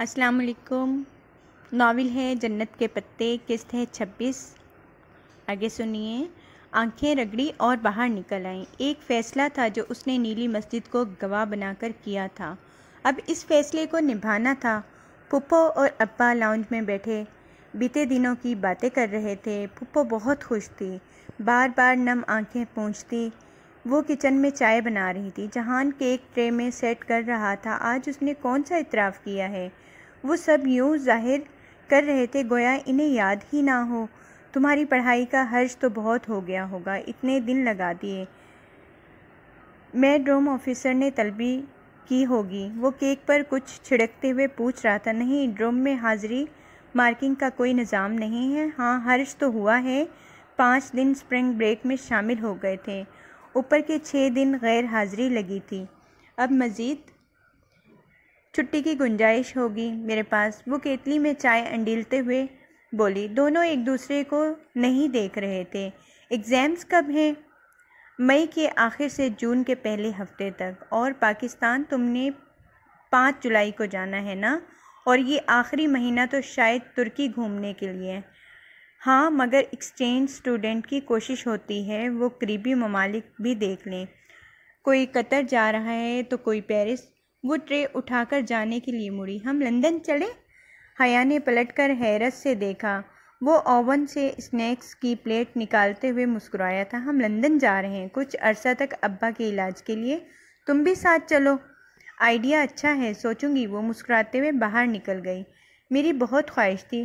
अस्सलाम वालेकुम नावल है जन्नत के पत्ते किस्त है छब्बीस आगे सुनिए आंखें रगड़ी और बाहर निकल आईं एक फ़ैसला था जो उसने नीली मस्जिद को गवाह बनाकर किया था अब इस फैसले को निभाना था पुप्पो और अब्बा लाउंज में बैठे बीते दिनों की बातें कर रहे थे पुप्पो बहुत खुश थी बार बार नम आंखें पूछती वो किचन में चाय बना रही थी जहान केक ट्रे में सेट कर रहा था आज उसने कौन सा इतराफ़ किया है वो सब यूँ जाहिर कर रहे थे गोया इन्हें याद ही ना हो तुम्हारी पढ़ाई का हर्ज तो बहुत हो गया होगा इतने दिन लगा दिए मैं ड्रोम ऑफिसर ने तलबी की होगी वो केक पर कुछ छिड़कते हुए पूछ रहा था नहीं ड्रोम में हाजिरी मार्किंग का कोई निज़ाम नहीं है हाँ हर्ज तो हुआ है पाँच दिन स्प्रिंग ब्रेक में शामिल हो गए थे ऊपर के छः दिन गैर हाजिरी लगी थी अब मज़ीद छुट्टी की गुंजाइश होगी मेरे पास वो केतली में चाय अंडीलते हुए बोली दोनों एक दूसरे को नहीं देख रहे थे एग्ज़ाम्स कब हैं मई के आखिर से जून के पहले हफ्ते तक और पाकिस्तान तुमने पाँच जुलाई को जाना है ना और ये आखिरी महीना तो शायद तुर्की घूमने के लिए हाँ मगर एक्सचेंज स्टूडेंट की कोशिश होती है वो करीबी ममालिक भी देख लें कोई कतर जा रहा है तो कोई पेरिस वो ट्रे उठाकर जाने के लिए मुड़ी हम लंदन चले हया ने पलट कर हैरत से देखा वो ओवन से स्नैक्स की प्लेट निकालते हुए मुस्कुराया था हम लंदन जा रहे हैं कुछ अरसा तक अब्बा के इलाज के लिए तुम भी साथ चलो आइडिया अच्छा है सोचूंगी वो मुस्कुराते हुए बाहर निकल गई मेरी बहुत ख्वाहिश थी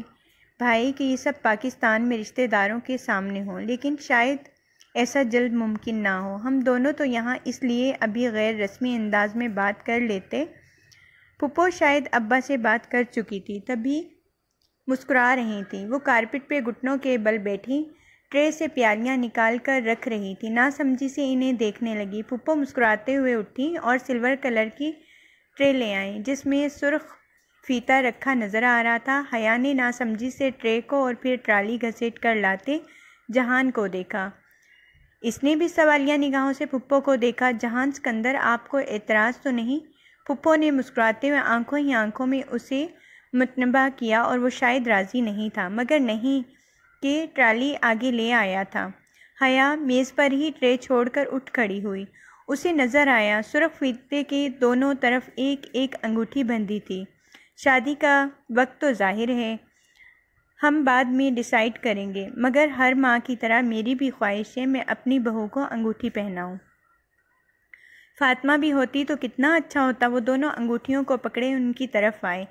भाई कि ये सब पाकिस्तान में रिश्तेदारों के सामने हों लेकिन शायद ऐसा जल्द मुमकिन ना हो हम दोनों तो यहाँ इसलिए अभी गैर रस्मी अंदाज में बात कर लेते पुप्पो शायद अब्बा से बात कर चुकी थी तभी मुस्कुरा रही थी वो कारपेट पे घुटनों के बल बैठी ट्रे से प्यालियाँ निकाल कर रख रही थी ना समझी से इन्हें देखने लगी पुप्पो मुस्कुराते हुए उठी और सिल्वर कलर की ट्रे ले आई जिसमें सुर्ख फीता रखा नज़र आ रहा था हया ने नासमझी से ट्रे को और फिर ट्राली घसीट कर लाते जहान को देखा इसने भी सवालिया निगाहों से पुप्पो को देखा जहां सिकंदर आपको एतराज़ तो नहीं पुप्पो ने मुस्कुराते हुए आंखों ही आंखों में उसे मुतनबा किया और वो शायद राज़ी नहीं था मगर नहीं कि ट्राली आगे ले आया था हया मेज़ पर ही ट्रे छोड़कर उठ खड़ी हुई उसे नज़र आया सुरख फीते के दोनों तरफ एक एक अंगूठी बंधी थी शादी का वक्त तो जाहिर है हम बाद में डिसाइड करेंगे मगर हर माँ की तरह मेरी भी ख्वाहिश है मैं अपनी बहू को अंगूठी पहनाऊँ फातिमा भी होती तो कितना अच्छा होता वो दोनों अंगूठियों को पकड़े उनकी तरफ आए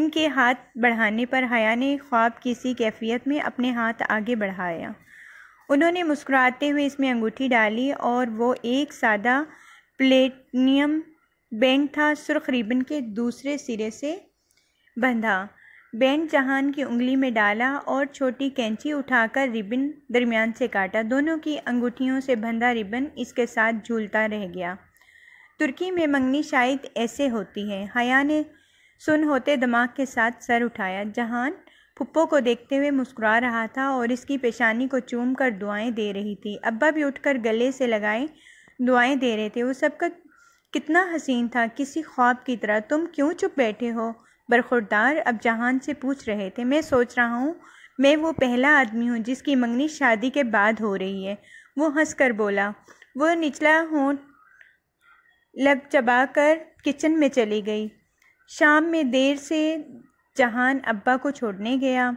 इनके हाथ बढ़ाने पर हया ने ख्वाब किसी कैफियत में अपने हाथ आगे बढ़ाया उन्होंने मुस्कुराते हुए इसमें अंगूठी डाली और वो एक सादा प्लेटिनियम बैंड था सुर्ख रिबन के दूसरे सिरे से बंधा बैंड जहान की उंगली में डाला और छोटी कैंची उठाकर रिबन दरमियान से काटा दोनों की अंगूठियों से बंधा रिबन इसके साथ झूलता रह गया तुर्की में मंगनी शायद ऐसे होती है हया ने सुन होते दिमाग के साथ सर उठाया जहान पुप्पो को देखते हुए मुस्कुरा रहा था और इसकी पेशानी को चूम कर दुआएँ दे रही थी अब्बा भी उठकर गले से लगाए दुआएँ दे रहे थे वो सबका कितना हसीन था किसी ख्वाब की तरह तुम क्यों चुप बैठे हो बरखुरदार अब जहान से पूछ रहे थे मैं सोच रहा हूँ मैं वो पहला आदमी हूँ जिसकी मंगनी शादी के बाद हो रही है वो हंस बोला वो निचला होंठ लब कर किचन में चली गई शाम में देर से जहान अब्बा को छोड़ने गया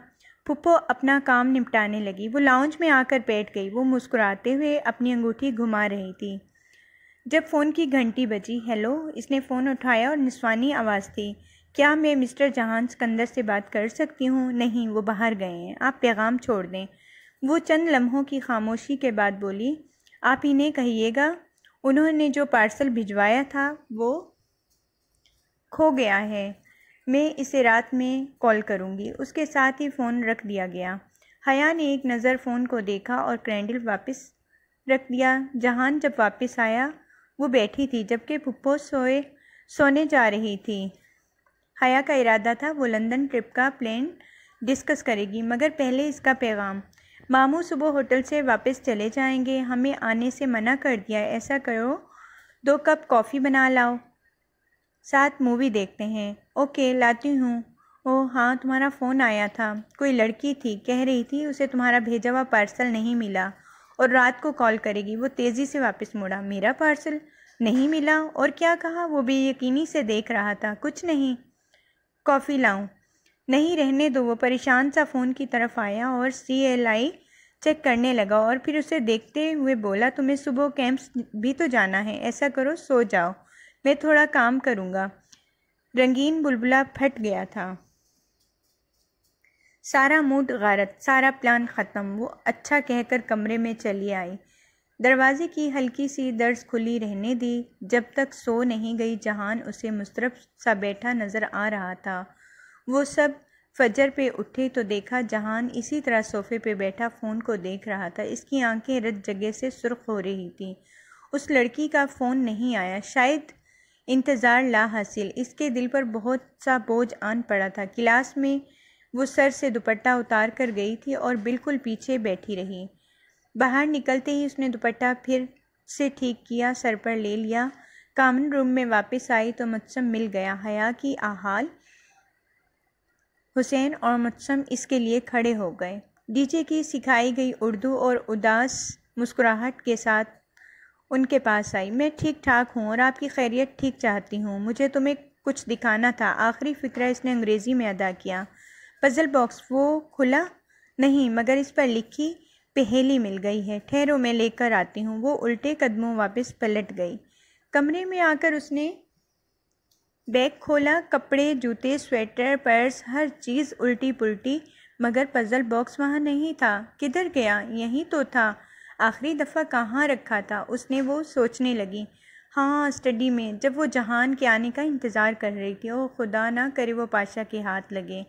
पुप्पो अपना काम निपटाने लगी वो लाउंज में आकर बैठ गई वो मुस्कुराते हुए अपनी अंगूठी घुमा रही थी जब फ़ोन की घंटी बजी हेलो इसने फ़ोन उठाया और निस्वानी आवाज़ थी क्या मैं मिस्टर जहान सिकंदर से बात कर सकती हूँ नहीं वो बाहर गए हैं आप पैगाम छोड़ दें वो चंद लम्हों की खामोशी के बाद बोली आप इन्हें कहिएगा उन्होंने जो पार्सल भिजवाया था वो खो गया है मैं इसे रात में कॉल करूँगी उसके साथ ही फ़ोन रख दिया गया हया ने एक नज़र फ़ोन को देखा और क्रैंडल वापस रख दिया जहान जब वापस आया वो बैठी थी जबकि पुप्पो सोए सोने जा रही थी हया का इरादा था वो लंदन ट्रिप का प्लान डिस्कस करेगी मगर पहले इसका पैगाम मामू सुबह होटल से वापस चले जाएंगे हमें आने से मना कर दिया ऐसा करो दो कप कॉफ़ी बना लाओ साथ मूवी देखते हैं ओके लाती हूँ ओह हाँ तुम्हारा फ़ोन आया था कोई लड़की थी कह रही थी उसे तुम्हारा भेजा हुआ पार्सल नहीं मिला और रात को कॉल करेगी वो तेज़ी से वापस मुड़ा मेरा पार्सल नहीं मिला और क्या कहा वो भी यकीनी से देख रहा था कुछ नहीं कॉफ़ी लाऊं नहीं रहने दो वो परेशान सा फ़ोन की तरफ आया और सी एल आई चेक करने लगा और फिर उसे देखते हुए बोला तुम्हें सुबह कैंप्स भी तो जाना है ऐसा करो सो जाओ मैं थोड़ा काम करूँगा रंगीन बुलबुला फट गया था सारा मूड गारत सारा प्लान ख़त्म वो अच्छा कहकर कमरे में चली आई दरवाजे की हल्की सी दर्ज खुली रहने दी जब तक सो नहीं गई जहान उसे मुस्तरफ सा बैठा नज़र आ रहा था वो सब फजर पे उठे तो देखा जहान इसी तरह सोफे पे बैठा फ़ोन को देख रहा था इसकी आंखें रत जगह से सुर्ख हो रही थी उस लड़की का फ़ोन नहीं आया शायद इंतज़ार ला हासिल इसके दिल पर बहुत सा बोझ आन पड़ा था क्लास में वो सर से दुपट्टा उतार कर गई थी और बिल्कुल पीछे बैठी रही बाहर निकलते ही उसने दुपट्टा फिर से ठीक किया सर पर ले लिया कामन रूम में वापस आई तो मुत्सम मिल गया हया की आहाल हुसैन और मुत्सम इसके लिए खड़े हो गए डीजे की सिखाई गई उर्दू और उदास मुस्कुराहट के साथ उनके पास आई मैं ठीक ठाक हूँ और आपकी खैरियत ठीक चाहती हूँ मुझे तुम्हें कुछ दिखाना था आखिरी फिक्रा इसने अंग्रेज़ी में अदा किया पज़ल बॉक्स वो खुला नहीं मगर इस पर लिखी पहेली मिल गई है ठहरो मैं लेकर आती हूँ वो उल्टे कदमों वापस पलट गई कमरे में आकर उसने बैग खोला कपड़े जूते स्वेटर पर्स हर चीज़ उल्टी पुल्टी मगर पज़ल बॉक्स वहाँ नहीं था किधर गया यहीं तो था आखिरी दफ़ा कहाँ रखा था उसने वो सोचने लगी हाँ स्टडी में जब वो जहान के आने का इंतज़ार कर रही थी ओ खुदा ना करे वो पाशा के हाथ लगे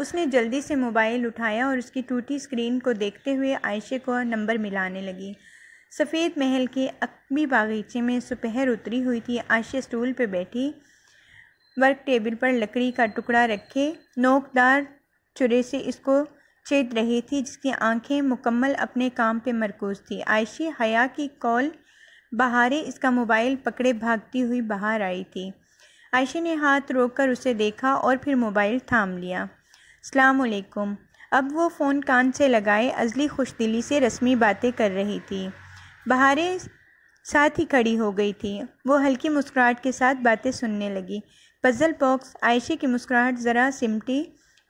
उसने जल्दी से मोबाइल उठाया और उसकी टूटी स्क्रीन को देखते हुए आयशे को नंबर मिलाने लगी सफ़ेद महल के अकबी बागीचे में सुपहर उतरी हुई थी आयशे स्टूल पर बैठी वर्क टेबल पर लकड़ी का टुकड़ा रखे नोकदार चुरे से इसको चेत रही थी जिसकी आंखें मुकम्मल अपने काम पे मरकूज थी आयशी हया की कॉल बहारे इसका मोबाइल पकड़े भागती हुई बाहर आई थी आयशी ने हाथ रोककर उसे देखा और फिर मोबाइल थाम लिया अलैक्म अब वो फ़ोन कान से लगाए अजली खुश दिली से रस्मी बातें कर रही थी बहारें साथ ही खड़ी हो गई थी वो हल्की मुस्कुराहट के साथ बातें सुनने लगी पजल पॉक्स आयशे की मुस्कुराहट ज़रा सिमटी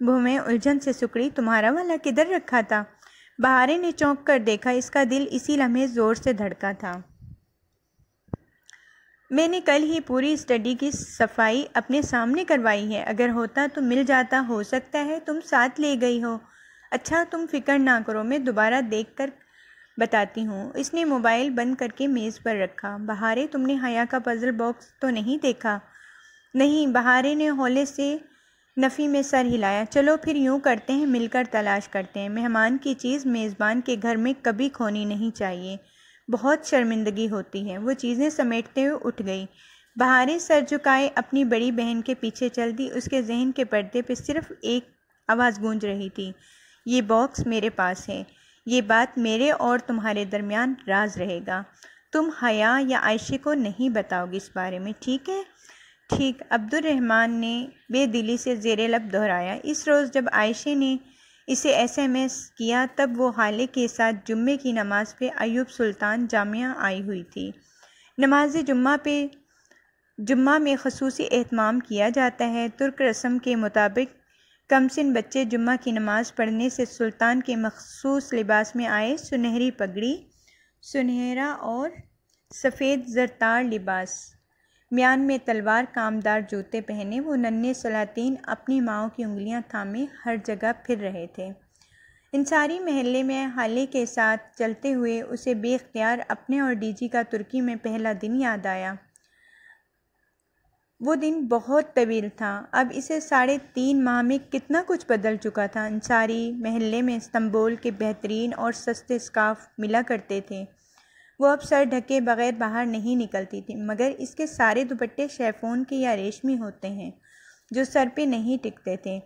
भूमें उलझन से सुकड़ी तुम्हारा वाला किधर रखा था बहारे ने चौंक कर देखा इसका दिल इसी लम्हे ज़ोर से धड़का था मैंने कल ही पूरी स्टडी की सफाई अपने सामने करवाई है अगर होता तो मिल जाता हो सकता है तुम साथ ले गई हो अच्छा तुम फिक्र ना करो मैं दोबारा देख कर बताती हूँ इसने मोबाइल बंद करके मेज़ पर रखा बहारे तुमने हया का पज़ल बॉक्स तो नहीं देखा नहीं बहारे ने हौले से नफ़ी में सर हिलाया चलो फिर यूँ करते हैं मिलकर तलाश करते हैं मेहमान की चीज़ मेज़बान के घर में कभी खोनी नहीं चाहिए बहुत शर्मिंदगी होती है वो चीज़ें समेटते हुए उठ गई बहारे सर झुकाए अपनी बड़ी बहन के पीछे चल दी उसके जहन के पर्दे पर सिर्फ एक आवाज़ गूंज रही थी ये बॉक्स मेरे पास है ये बात मेरे और तुम्हारे दरमियान राज रहेगा तुम हया या आयशे को नहीं बताओगी इस बारे में ठीक है ठीक अब्दुलरहमान ने बेदिली से जेर लब दोहराया इस रोज़ जब आयशे ने इसे एसएमएस किया तब वो हाले के साथ जुम्मे की नमाज़ पे अयूब सुल्तान जामिया आई हुई थी नमाज जुम्मा पे जुम्मा में खसूस अहतमाम किया जाता है तुर्क रस्म के मुताबिक कमसिन बच्चे जुम्मा की नमाज़ पढ़ने से सुल्तान के मखसूस लिबास में आए सुनहरी पगड़ी सुनहरा और सफ़ेद जरतार लिबास म्यान में तलवार कामदार जूते पहने वो नन्हे सलातीन अपनी माओ की उंगलियां थामे हर जगह फिर रहे थे इन सारी महल्ले में हाले के साथ चलते हुए उसे बेख्तियार अपने और डीजी का तुर्की में पहला दिन याद आया वो दिन बहुत तवील था अब इसे साढ़े तीन माह में कितना कुछ बदल चुका था अंसारी महल्ले में इस्तंबोल के बेहतरीन और सस्ते स्काफ मिला करते थे वो अब सर ढके बगैर बाहर नहीं निकलती थी मगर इसके सारे दुपट्टे शेफोन के या रेशमी होते हैं जो सर पे नहीं टिकते थे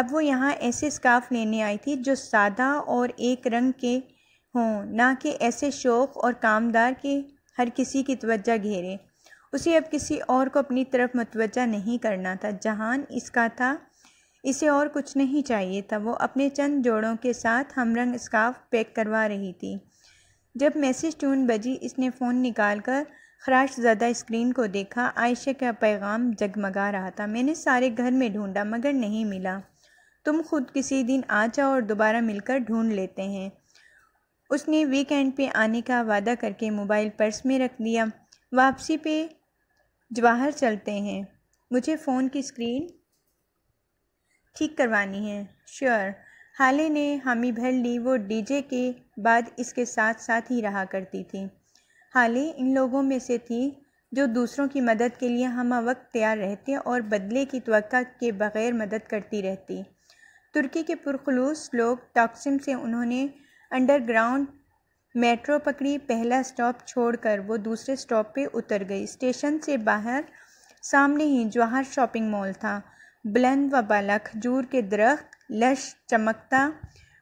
अब वो यहाँ ऐसे स्काफ लेने आई थी जो सादा और एक रंग के हों ना कि ऐसे शौक़ और कामदार के हर किसी की तवज्जा घेरे उसे अब किसी और को अपनी तरफ मतवजा नहीं करना था जहान इसका था इसे और कुछ नहीं चाहिए था वो अपने चंद जोड़ों के साथ हमरंग स्काफ पैक करवा रही थी जब मैसेज ट्यून बजी इसने फ़ोन निकाल कर खराश ज़्यादा स्क्रीन को देखा आयशा का पैगाम जगमगा रहा था मैंने सारे घर में ढूंढा मगर नहीं मिला तुम खुद किसी दिन आ जाओ और दोबारा मिलकर ढूंढ लेते हैं उसने वीकेंड पे आने का वादा करके मोबाइल पर्स में रख दिया वापसी पे जवाहर चलते हैं मुझे फ़ोन की स्क्रीन ठीक करवानी है श्योर हाले ने हामी भर ली वो डीजे के बाद इसके साथ साथ ही रहा करती थी हाले इन लोगों में से थी जो दूसरों की मदद के लिए हम वक्त तैयार रहते और बदले की तो के बग़ैर मदद करती रहती तुर्की के पुरखलूस लोग टॉक्सिम से उन्होंने अंडरग्राउंड मेट्रो पकड़ी पहला स्टॉप छोड़कर वो दूसरे स्टॉप पे उतर गई स्टेशन से बाहर सामने ही जवाहर शॉपिंग मॉल था बुलंद व बाला खजूर के दरख्त लश चमकता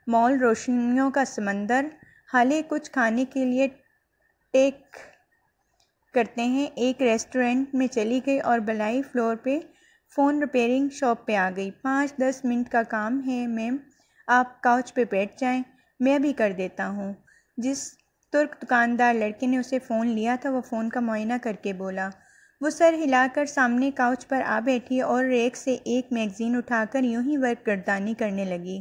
मॉल रोशनियों का समंदर हाले कुछ खाने के लिए टेक करते हैं एक रेस्टोरेंट में चली गई और बलाई फ्लोर पे फ़ोन रिपेयरिंग शॉप पे आ गई पाँच दस मिनट का काम है मैम आप काउच पे बैठ जाएं मैं भी कर देता हूँ जिस तुर्क दुकानदार लड़के ने उसे फ़ोन लिया था वो फ़ोन का मुआयना करके बोला वो सर हिलाकर सामने काउच पर आ बैठी और रेक से एक मैगज़ीन उठाकर यूं ही वर्क गर्दानी करने लगी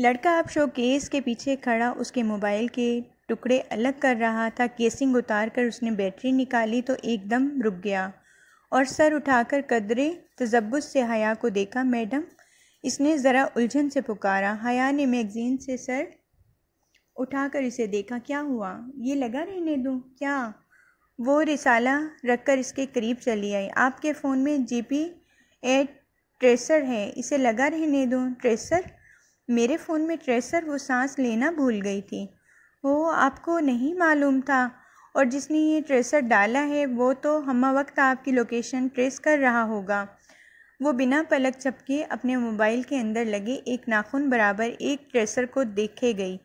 लड़का अब शो केस के पीछे खड़ा उसके मोबाइल के टुकड़े अलग कर रहा था केसिंग उतार कर उसने बैटरी निकाली तो एकदम रुक गया और सर उठाकर कदरे तजब्बुस से हया को देखा मैडम इसने ज़रा उलझन से पुकारा हया ने मैगज़ीन से सर उठाकर इसे देखा क्या हुआ ये लगा रहने दूँ क्या वो रिसाला रख कर इसके करीब चली आई आपके फ़ोन में जी पी ए ट्रेसर है इसे लगा रहने दो ट्रेसर मेरे फ़ोन में ट्रेसर वो सांस लेना भूल गई थी वो आपको नहीं मालूम था और जिसने ये ट्रेसर डाला है वो तो हम वक्त आपकी लोकेशन ट्रेस कर रहा होगा वो बिना पलक चपके अपने मोबाइल के अंदर लगे एक नाखून बराबर एक ट्रेसर को देखे गई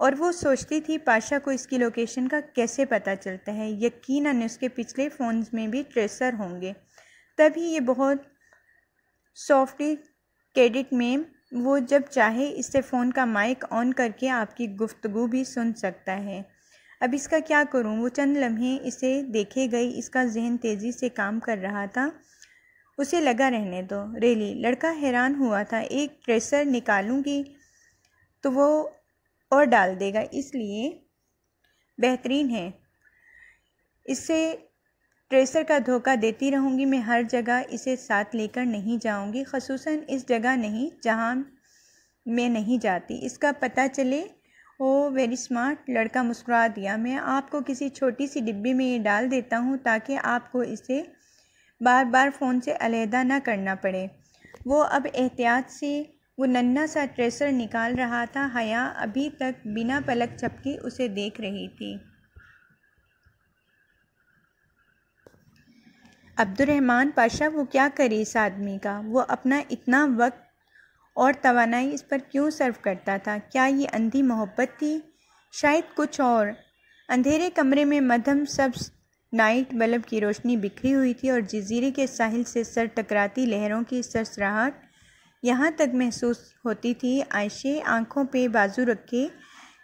और वो सोचती थी पाशा को इसकी लोकेशन का कैसे पता चलता है यकीन उसके पिछले फ़ोन्स में भी ट्रेसर होंगे तभी ये बहुत सॉफ्टली क्रेडिट में वो जब चाहे इससे फ़ोन का माइक ऑन करके आपकी गुफ्तगु भी सुन सकता है अब इसका क्या करूँ वो चंद लम्हे इसे देखे गई इसका जहन तेज़ी से काम कर रहा था उसे लगा रहने दो रेली लड़का हैरान हुआ था एक ट्रेसर निकालूँगी तो वो और डाल देगा इसलिए बेहतरीन है इसे ट्रेसर का धोखा देती रहूँगी मैं हर जगह इसे साथ लेकर नहीं जाऊँगी खसूस इस जगह नहीं जहाँ मैं नहीं जाती इसका पता चले ओ वेरी स्मार्ट लड़का मुस्कुरा दिया मैं आपको किसी छोटी सी डिब्बी में ये डाल देता हूँ ताकि आपको इसे बार बार फ़ोन से अलहदा ना करना पड़े वो अब एहतियात से वो नन्ना सा ट्रेसर निकाल रहा था हया अभी तक बिना पलक झपके उसे देख रही थी अब्दुलरहमान पाशा वो क्या करे इस आदमी का वो अपना इतना वक्त और तवानाई इस पर क्यों सर्व करता था क्या ये अंधी मोहब्बत थी शायद कुछ और अंधेरे कमरे में मधम सब नाइट बल्ब की रोशनी बिखरी हुई थी और जजीरे के साहिल से सर टकराती लहरों की सरसराहट यहाँ तक महसूस होती थी आयशे आंखों पे बाजू रख के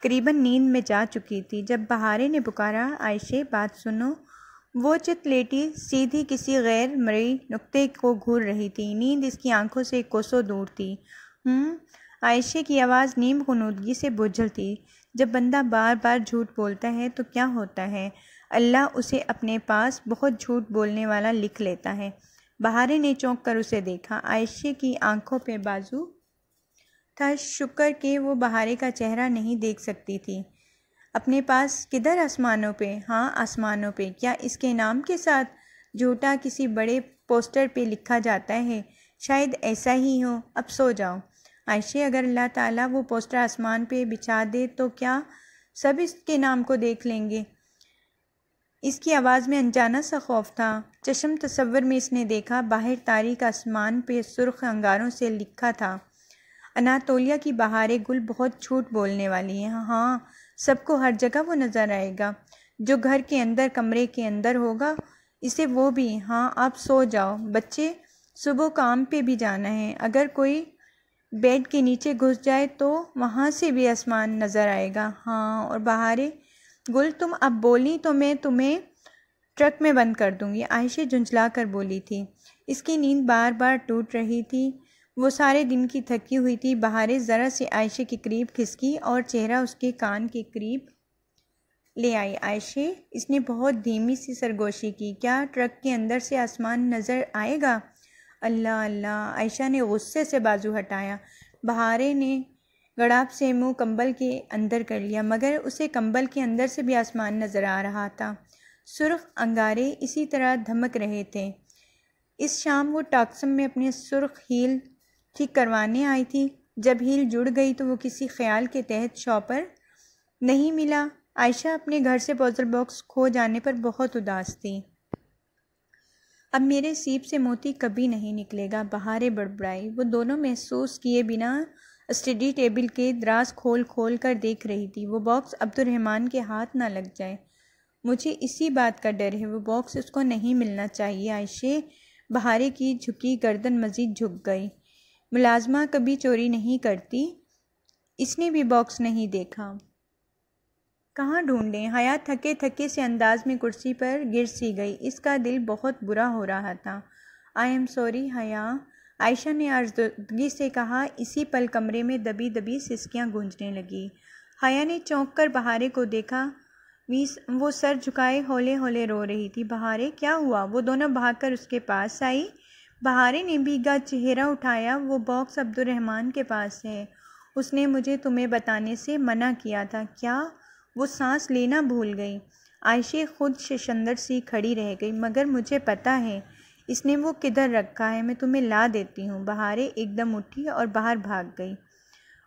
करीबन नींद में जा चुकी थी जब बहारे ने पुकारा आयशे बात सुनो वो चित लेटी सीधी किसी गैर मरी नुक्ते को घूर रही थी नींद इसकी आंखों से कोसों दूर थी हम्म, आयशे की आवाज़ नीम खनूदगी से बुझल थी जब बंदा बार बार झूठ बोलता है तो क्या होता है अल्लाह उसे अपने पास बहुत झूठ बोलने वाला लिख लेता है बहारे ने चौंक कर उसे देखा आयशे की आंखों पे बाजू था शुक्र के वो बहारे का चेहरा नहीं देख सकती थी अपने पास किधर आसमानों पे हाँ आसमानों पे क्या इसके नाम के साथ झूठा किसी बड़े पोस्टर पे लिखा जाता है शायद ऐसा ही हो अब सो जाओ आयशे अगर अल्लाह ताला वो पोस्टर आसमान पे बिछा दे तो क्या सब इसके नाम को देख लेंगे इसकी आवाज़ में अनजाना सा खौफ था चशम तस्वर में इसने देखा बाहर तारीख आसमान पे सुर्ख अंगारों से लिखा था अनातोलिया की बहारें गुल बहुत छूट बोलने वाली हैं हाँ सबको हर जगह वो नज़र आएगा जो घर के अंदर कमरे के अंदर होगा इसे वो भी हाँ आप सो जाओ बच्चे सुबह काम पे भी जाना है अगर कोई बेड के नीचे घुस जाए तो वहाँ से भी आसमान नज़र आएगा हाँ और बहारें गुल तुम अब बोली तो मैं तुम्हें ट्रक में बंद कर दूंगी आयशे झुंझला कर बोली थी इसकी नींद बार बार टूट रही थी वो सारे दिन की थकी हुई थी बहारे ज़रा से आयशे के करीब खिसकी और चेहरा उसके कान के करीब ले आई आयशे इसने बहुत धीमी सी सरगोशी की क्या ट्रक के अंदर से आसमान नज़र आएगा अल्लाह अल्लाह आयशा ने गुस्से से बाजू हटाया बहारे ने गड़ाप से मुंह कंबल के अंदर कर लिया मगर उसे कंबल के अंदर से भी आसमान नज़र आ रहा था सुर्ख अंगारे इसी तरह धमक रहे थे इस शाम वो टाक्सम में अपने सुर्ख हील ठीक करवाने आई थी जब हील जुड़ गई तो वो किसी ख्याल के तहत शॉपर नहीं मिला आयशा अपने घर से पॉजल बॉक्स खो जाने पर बहुत उदास थी अब मेरे सीप से मोती कभी नहीं निकलेगा बहारे बड़बड़ाई वो दोनों महसूस किए बिना स्टडी टेबल के द्रास खोल खोल कर देख रही थी वो बॉक्स अब्दुलरहमान के हाथ ना लग जाए मुझे इसी बात का डर है वो बॉक्स उसको नहीं मिलना चाहिए आयशे बहारे की झुकी गर्दन मज़ीद झुक गई मुलाजमा कभी चोरी नहीं करती इसने भी बॉक्स नहीं देखा कहाँ ढूंढें हया थके थके से अंदाज में कुर्सी पर गिर सी गई इसका दिल बहुत बुरा हो रहा था आई एम सॉरी हया आयशा ने आर्जदगी से कहा इसी पल कमरे में दबी दबी सिसकियाँ गूंजने लगी हया ने चौंक कर बहारे को देखा वीस वो सर झुकाए होले होले रो रही थी बहारे क्या हुआ वो दोनों भागकर उसके पास आई बहारे ने गा चेहरा उठाया वो बॉक्स अब्दुलरहमान के पास है उसने मुझे तुम्हें बताने से मना किया था क्या वो सांस लेना भूल गई आयशे खुद शशंदर सी खड़ी रह गई मगर मुझे पता है इसने वो किधर रखा है मैं तुम्हें ला देती हूँ बहारे एकदम उठी और बाहर भाग गई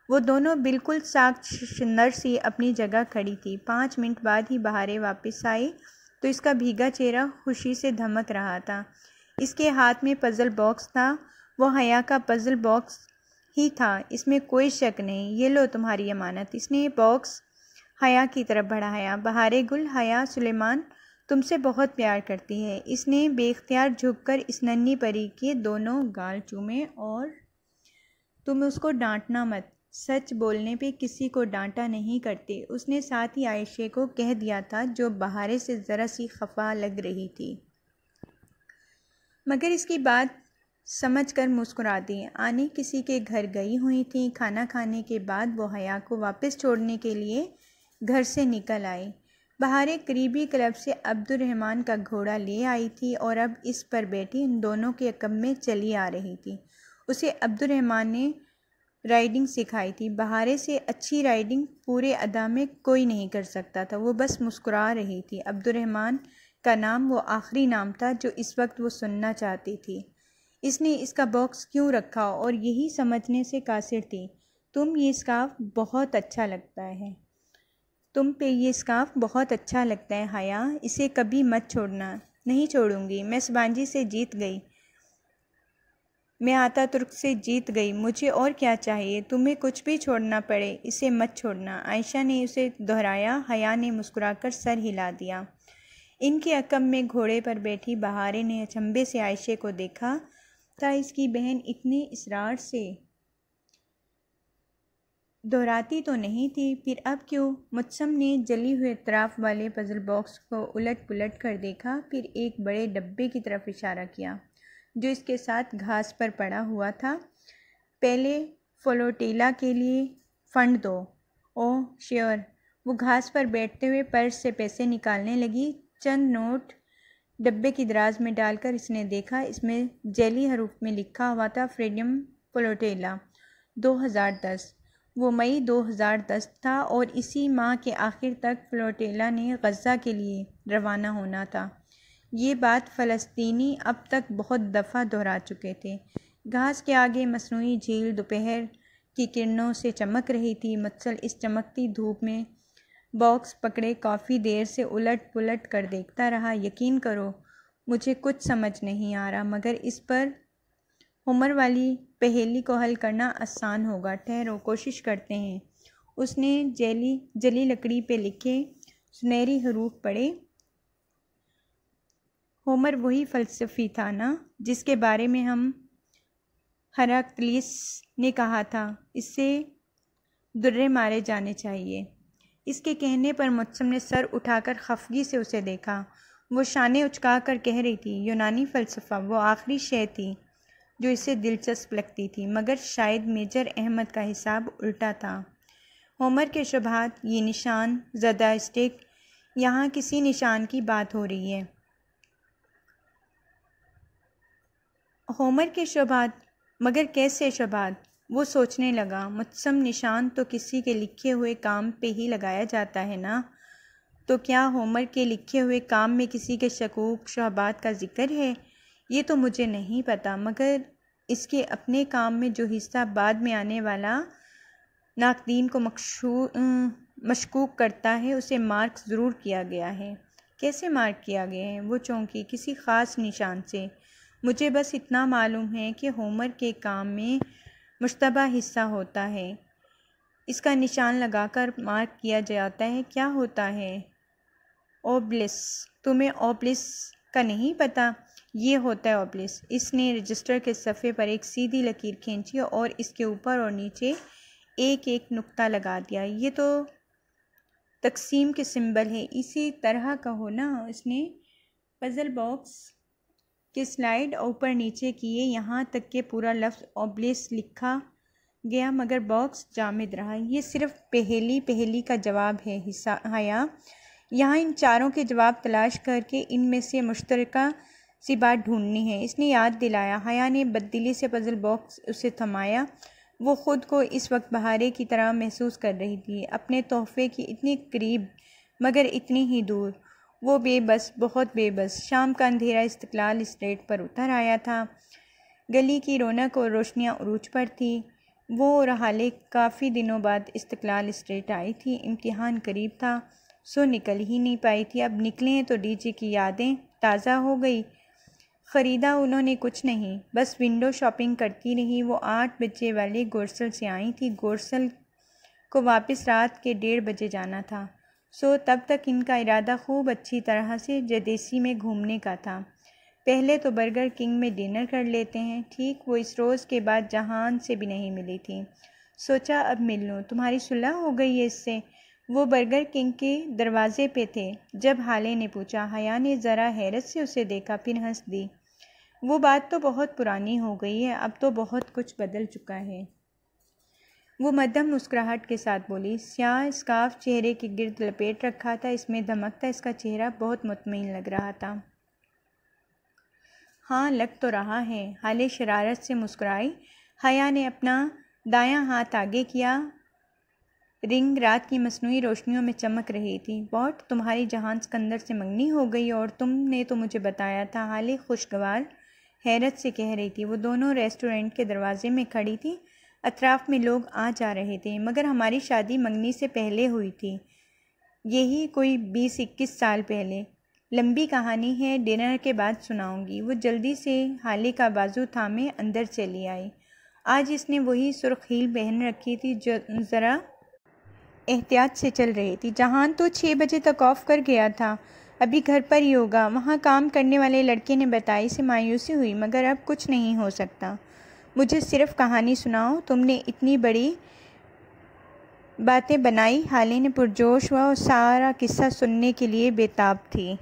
वो दोनों बिल्कुल साक्ष सी अपनी जगह खड़ी थी पाँच मिनट बाद ही बहारे वापस आई तो इसका भीगा चेहरा खुशी से धमक रहा था इसके हाथ में पज़ल बॉक्स था वो हया का पज़ल बॉक्स ही था इसमें कोई शक नहीं ये लो तुम्हारी अमानत इसने ये बॉक्स हया की तरफ बढ़ाया बहारे गुल हया सुलेमान तुमसे बहुत प्यार करती है इसने बेख्तियार झुककर इस नन्ही परी के दोनों गाल चूमे और तुम उसको डांटना मत सच बोलने पे किसी को डांटा नहीं करते उसने साथ ही आयशे को कह दिया था जो बहारे से ज़रा सी खफा लग रही थी मगर इसकी बात समझ कर मुस्कुरा दी आने किसी के घर गई हुई थी खाना खाने के बाद वो हया को वापस छोड़ने के लिए घर से निकल आई बाहर एक करीबी क्लब से अब्दुलरहमान का घोड़ा ले आई थी और अब इस पर बैठी इन दोनों के कम में चली आ रही थी उसे अब्दुलरहमान ने राइडिंग सिखाई थी बहारे से अच्छी राइडिंग पूरे अदा में कोई नहीं कर सकता था वो बस मुस्कुरा रही थी अब्दुलरहमान का नाम वो आखिरी नाम था जो इस वक्त वो सुनना चाहती थी इसने इसका बॉक्स क्यों रखा और यही समझने से कासिर थी तुम ये स्काफ बहुत अच्छा लगता है तुम पे ये स्काफ़ बहुत अच्छा लगता है हया इसे कभी मत छोड़ना नहीं छोड़ूंगी मैं सबानजी से जीत गई मैं आता तुर्क से जीत गई मुझे और क्या चाहिए तुम्हें कुछ भी छोड़ना पड़े इसे मत छोड़ना आयशा ने उसे दोहराया हया ने मुस्कुराकर सर हिला दिया इनके अकम में घोड़े पर बैठी बहारे ने अचंबे से आयशे को देखा था इसकी बहन इतने इसरार से दोहराती तो नहीं थी फिर अब क्यों मुत्सम ने जली हुए तराफ वाले पज़ल बॉक्स को उलट पुलट कर देखा फिर एक बड़े डब्बे की तरफ इशारा किया जो इसके साथ घास पर पड़ा हुआ था पहले फोलोटेला के लिए फ़ंड दो ओह श्योर वो घास पर बैठते हुए पर्स से पैसे निकालने लगी चंद नोट डब्बे की दराज में डालकर इसने देखा इसमें जैली हरूफ में लिखा हुआ था फ्रीडम पोलोटेला दस वो मई 2010 था और इसी माह के आखिर तक फ्लोटेला ने गज़ा के लिए रवाना होना था ये बात फलस्तनी अब तक बहुत दफ़ा दोहरा चुके थे घास के आगे मसनू झील दोपहर की किरणों से चमक रही थी मत्सल इस चमकती धूप में बॉक्स पकड़े काफ़ी देर से उलट पुलट कर देखता रहा यकीन करो मुझे कुछ समझ नहीं आ रहा मगर इस पर उम्र वाली पहेली को हल करना आसान होगा ठहरो कोशिश करते हैं उसने जैली जली लकड़ी पे लिखे सुनहरी हरूफ पढ़े होमर वही फ़लसफ़ी था ना जिसके बारे में हम हराक्लिस ने कहा था इससे दुर्रे मारे जाने चाहिए इसके कहने पर मुत्सम ने सर उठाकर खफगी से उसे देखा वो शाने उचका कर कह रही थी यूनानी फ़लसफ़ा वो आखिरी शय थी जो इसे दिलचस्प लगती थी मगर शायद मेजर अहमद का हिसाब उल्टा था होमर के शबहत ये निशान ज़दा स्टिक यहाँ किसी निशान की बात हो रही है होमर के शबात मगर कैसे शबात वो सोचने लगा मुत्सम निशान तो किसी के लिखे हुए काम पे ही लगाया जाता है ना तो क्या होमर के लिखे हुए काम में किसी के शकूक शहबात का जिक्र है ये तो मुझे नहीं पता मगर इसके अपने काम में जो हिस्सा बाद में आने वाला नाकदीन को मकशू अं, मशकूक करता है उसे मार्क ज़रूर किया गया है कैसे मार्क किया गया है वो चौंकी किसी ख़ास निशान से मुझे बस इतना मालूम है कि होमर के काम में मुशतबा हिस्सा होता है इसका निशान लगाकर मार्क किया जाता है क्या होता है ओब्लिस तुम्हें ओब्लिस का नहीं पता ये होता है ओब्लिस इसने रजिस्टर के सफ़े पर एक सीधी लकीर खींची और इसके ऊपर और नीचे एक एक नुक्ता लगा दिया ये तो तकसीम के सिंबल है इसी तरह का होना उसने पज़ल बॉक्स के स्लाइड ऊपर नीचे किए यहाँ तक के पूरा लफ्ज़ ओब्लिस लिखा गया मगर बॉक्स जामिद रहा ये सिर्फ पहेली पहेली का जवाब है हिस्सा हया यहाँ इन चारों के जवाब तलाश करके इनमें से मुश्तरका सी बात ढूंढनी है इसने याद दिलाया हया ने बददिली से पजल बॉक्स उसे थमाया वो ख़ुद को इस वक्त बहारे की तरह महसूस कर रही थी अपने तोहफे की इतनी करीब मगर इतनी ही दूर वो बेबस बहुत बेबस शाम का अंधेरा इस्तलाल स्ट्रेट पर उतर आया था गली की रौनक और रोशनियाँ उरूज पर थी वो और हाले काफ़ी दिनों बाद इस्तलाल स्ट्रेट आई थी इम्तिहान करीब था सो निकल ही नहीं पाई थी अब निकले हैं तो डीजे की यादें ताज़ा हो गई ख़रीदा उन्होंने कुछ नहीं बस विंडो शॉपिंग करती रही वो आठ बजे वाले गोरसल से आई थी गोरसल को वापस रात के डेढ़ बजे जाना था सो तब तक इनका इरादा खूब अच्छी तरह से जदेसी में घूमने का था पहले तो बर्गर किंग में डिनर कर लेते हैं ठीक वो इस रोज़ के बाद जहान से भी नहीं मिली थी सोचा अब मिल लूँ तुम्हारी सुलह हो गई है इससे वो बर्गर किंग के दरवाजे पे थे जब हाले ने पूछा हया ने ज़रा हैरत से उसे देखा फिर हंस दी वो बात तो बहुत पुरानी हो गई है अब तो बहुत कुछ बदल चुका है वो मध्यम मुस्कुराहट के साथ बोली स्याह स्काफ चेहरे के गिरद लपेट रखा था इसमें धमकता इसका चेहरा बहुत मुतमिन लग रहा था हाँ लग तो रहा है हाले शरारत से मुस्कुराई हया ने अपना दायां हाथ आगे किया रिंग रात की मसनू रोशनियों में चमक रही थी बॉट तुम्हारी जहान सिकंदर से मंगनी हो गई और तुमने तो मुझे बताया था हाले खुशगवार हैरत से कह रही थी वो दोनों रेस्टोरेंट के दरवाजे में खड़ी थी अतराफ में लोग आ जा रहे थे मगर हमारी शादी मंगनी से पहले हुई थी यही कोई बीस इक्कीस साल पहले लंबी कहानी है डिनर के बाद सुनाऊंगी वो जल्दी से हाली का बाजू थामे अंदर चली आई आज इसने वही सुर्ख हील पहन रखी थी जो ज़रा एहतियात से चल रही थी जहान तो छः बजे तक ऑफ कर गया था अभी घर पर ही होगा वहाँ काम करने वाले लड़के ने बताई से मायूसी हुई मगर अब कुछ नहीं हो सकता मुझे सिर्फ कहानी सुनाओ तुमने इतनी बड़ी बातें बनाई ही ने पुरजोश हुआ और सारा किस्सा सुनने के लिए बेताब थी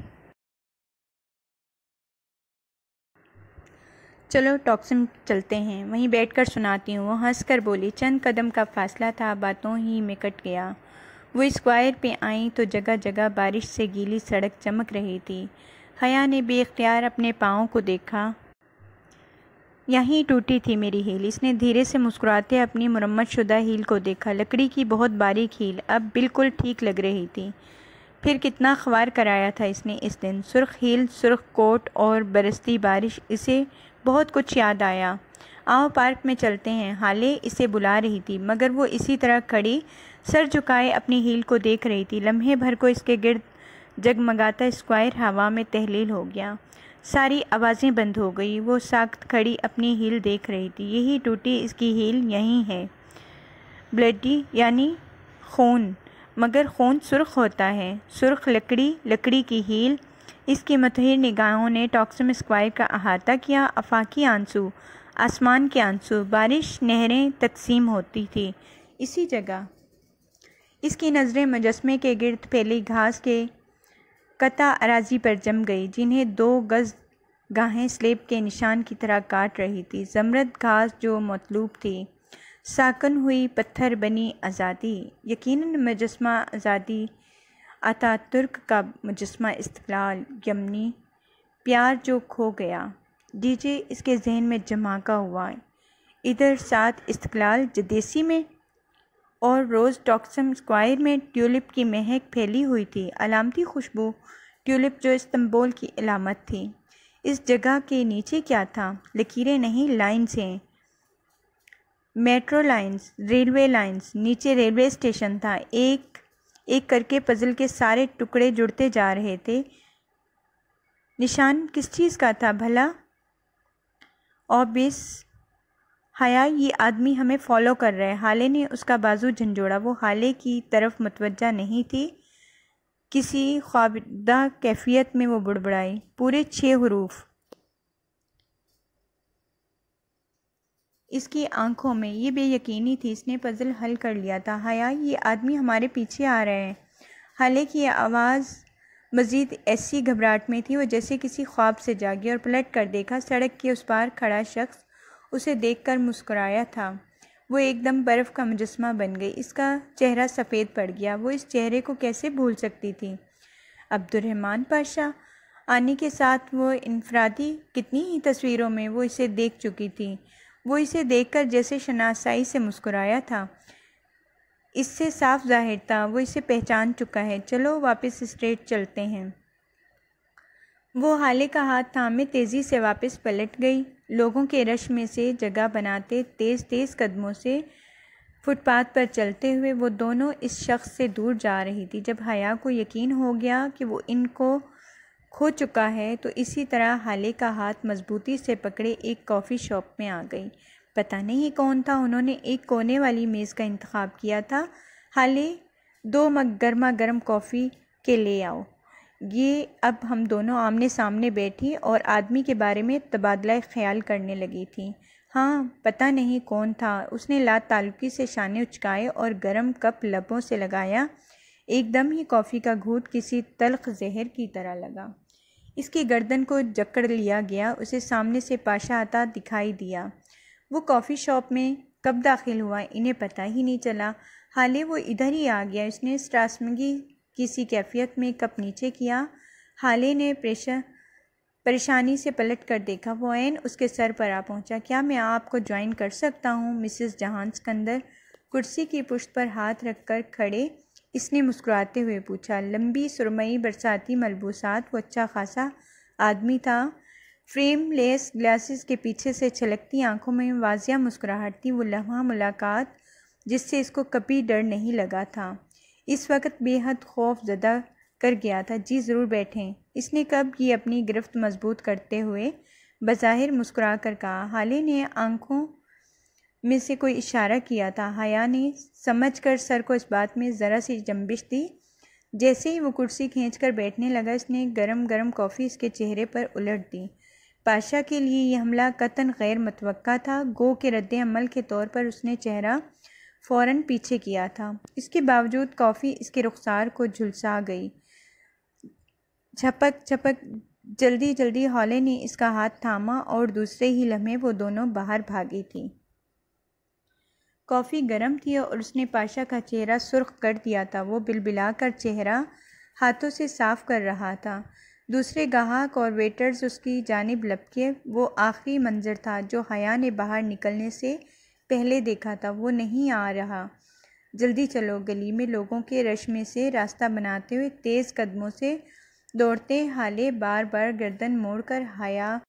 चलो टॉक्सिन चलते हैं वहीं बैठकर सुनाती हूँ वो हंस कर बोली चंद कदम का फासला था बातों ही में कट गया वो स्क्वायर पे आई तो जगह जगह बारिश से गीली सड़क चमक रही थी हया ने बेख्तियार अपने पाँव को देखा यहीं टूटी थी मेरी हील इसने धीरे से मुस्कुराते अपनी मुरम्मत शुदा हील को देखा लकड़ी की बहुत बारीक हील अब बिल्कुल ठीक लग रही थी फिर कितना ख्वार कराया था इसने इस दिन सुर्ख हील सुर्ख कोट और बरसती बारिश इसे बहुत कुछ याद आया आओ पार्क में चलते हैं हाले इसे बुला रही थी मगर वो इसी तरह खड़ी सर झुकाए अपनी हील को देख रही थी लम्हे भर को इसके गिर्द जगमगाता स्क्वायर हवा में तहलील हो गया सारी आवाज़ें बंद हो गई वो साख्त खड़ी अपनी हील देख रही थी यही टूटी इसकी हील यहीं है ब्लडी यानी खून मगर खून सुर्ख होता है सुर्ख लकड़ी लकड़ी की हील इसकी मतहिर निगाहों ने टॉक्सम स्क्वायर का अहाता किया अफाकी आंसू आसमान के आंसू बारिश नहरें तकसीम होती थी इसी जगह इसकी नज़रें मुजस्मे के गिरद फैली घास के कता अराजी पर जम गई जिन्हें दो गज़ गाहें स्लेब के निशान की तरह काट रही थी जमरद घास जो मतलूब थी साकन हुई पत्थर बनी आज़ादी यकीनन मुजस्मा आज़ादी अता तुर्क का मुजस्मा इस्तलाल यमनी प्यार जो खो गया डीजे इसके जहन में जमाका हुआ इधर साथ इस्तलाल जदेसी में और रोज़ टॉक्सम स्क्वायर में ट्यूलिप की महक फैली हुई थी अलामती खुशबू ट्यूलिप जो इस्तंबोल की अलामत थी इस जगह के नीचे क्या था लकीरें नहीं लाइन्स हैं मेट्रो लाइन्स रेलवे लाइन्स नीचे रेलवे स्टेशन था एक एक करके पजल के सारे टुकड़े जुड़ते जा रहे थे निशान किस चीज़ का था भला ऑबिस हया ये आदमी हमें फॉलो कर रहा है हाले ने उसका बाजू झंझोड़ा वो हाले की तरफ मतवजा नहीं थी किसी ख्वाबदा कैफियत में वो बुड़बड़ाई पूरे छः हरूफ इसकी आंखों में ये बेयकीनी थी इसने पज़ल हल कर लिया था हया ये आदमी हमारे पीछे आ रहे हैं हाले की आवाज़ मज़ीद ऐसी घबराहट में थी वो जैसे किसी ख्वाब से जागी और पलट कर देखा सड़क के उस पार खड़ा शख्स उसे देखकर मुस्कुराया था वो एकदम बर्फ़ का मुजस्मा बन गई इसका चेहरा सफ़ेद पड़ गया वो इस चेहरे को कैसे भूल सकती थी अब्दुलरहमान पाशा आने के साथ वो इनफरादी कितनी ही तस्वीरों में वो इसे देख चुकी थी वो इसे देखकर जैसे शनासाई से मुस्कुराया था इससे साफ जाहिर था वो इसे पहचान चुका है चलो वापस स्ट्रेट चलते हैं वो हाले का हाथ थामे तेज़ी से वापस पलट गई लोगों के रश में से जगह बनाते तेज़ तेज़ कदमों से फुटपाथ पर चलते हुए वो दोनों इस शख्स से दूर जा रही थी जब हया को यकीन हो गया कि वो इनको खो चुका है तो इसी तरह हाले का हाथ मजबूती से पकड़े एक कॉफ़ी शॉप में आ गई पता नहीं कौन था उन्होंने एक कोने वाली मेज़ का इंतखब किया था हाले दो मग गर्मा गर्म कॉफ़ी के ले आओ ये अब हम दोनों आमने सामने बैठी और आदमी के बारे में तबादला ख्याल करने लगी थी हाँ पता नहीं कौन था उसने लात तालुकी से शाने उचकाए और गरम कप लबों से लगाया एकदम ही कॉफ़ी का घूट किसी तलख जहर की तरह लगा इसकी गर्दन को जकड़ लिया गया उसे सामने से पाशा आता दिखाई दिया वो कॉफ़ी शॉप में कब दाखिल हुआ इन्हें पता ही नहीं चला हाले वो इधर ही आ गया इसने स्ट्रासमगी किसी कैफियत में कप नीचे किया हाले ने प्रेशर परेशानी से पलट कर देखा वो एन उसके सर पर आ पहुंचा क्या मैं आपको ज्वाइन कर सकता हूँ मिसेस जहान सिकंदर कुर्सी की पुश्त पर हाथ रखकर खड़े इसने मुस्कुराते हुए पूछा लंबी सुरमई बरसाती मलबूसात वो अच्छा खासा आदमी था फ्रेम लेस ग्लासेस के पीछे से छलकती आंखों में वाजिया मुस्कुराहट थी वो लम्हा मुलाकात जिससे इसको कभी डर नहीं लगा था इस वक्त बेहद खौफ ज़दा कर गया था जी ज़रूर बैठें इसने कब की अपनी गिरफ्त मजबूत करते हुए बज़ाहिर मुस्कुरा कर कहा हाले ने आंखों में से कोई इशारा किया था हया ने समझ कर सर को इस बात में ज़रा सी जम्बिश दी जैसे ही वो कुर्सी खींच कर बैठने लगा इसने गरम गरम कॉफ़ी इसके चेहरे पर उलट दी पाशा के लिए यह हमला कतन गैर मतवक़ा था गो के रद्द अमल के तौर पर उसने चेहरा फ़ौरन पीछे किया था इसके बावजूद कॉफ़ी इसके रुखसार को झुलसा गई झपक झपक जल्दी जल्दी हौले ने इसका हाथ थामा और दूसरे ही लम्हे वो दोनों बाहर भागी थी कॉफ़ी गर्म थी और उसने पाशा का चेहरा सुर्ख कर दिया था वो बिलबिला कर चेहरा हाथों से साफ कर रहा था दूसरे गाहक और वेटर्स उसकी जानब लपके वो आखिरी मंजर था जो हया ने बाहर निकलने से पहले देखा था वो नहीं आ रहा जल्दी चलो गली में लोगों के रश में से रास्ता बनाते हुए तेज़ कदमों से दौड़ते हाले बार बार गर्दन मोड़ कर हाया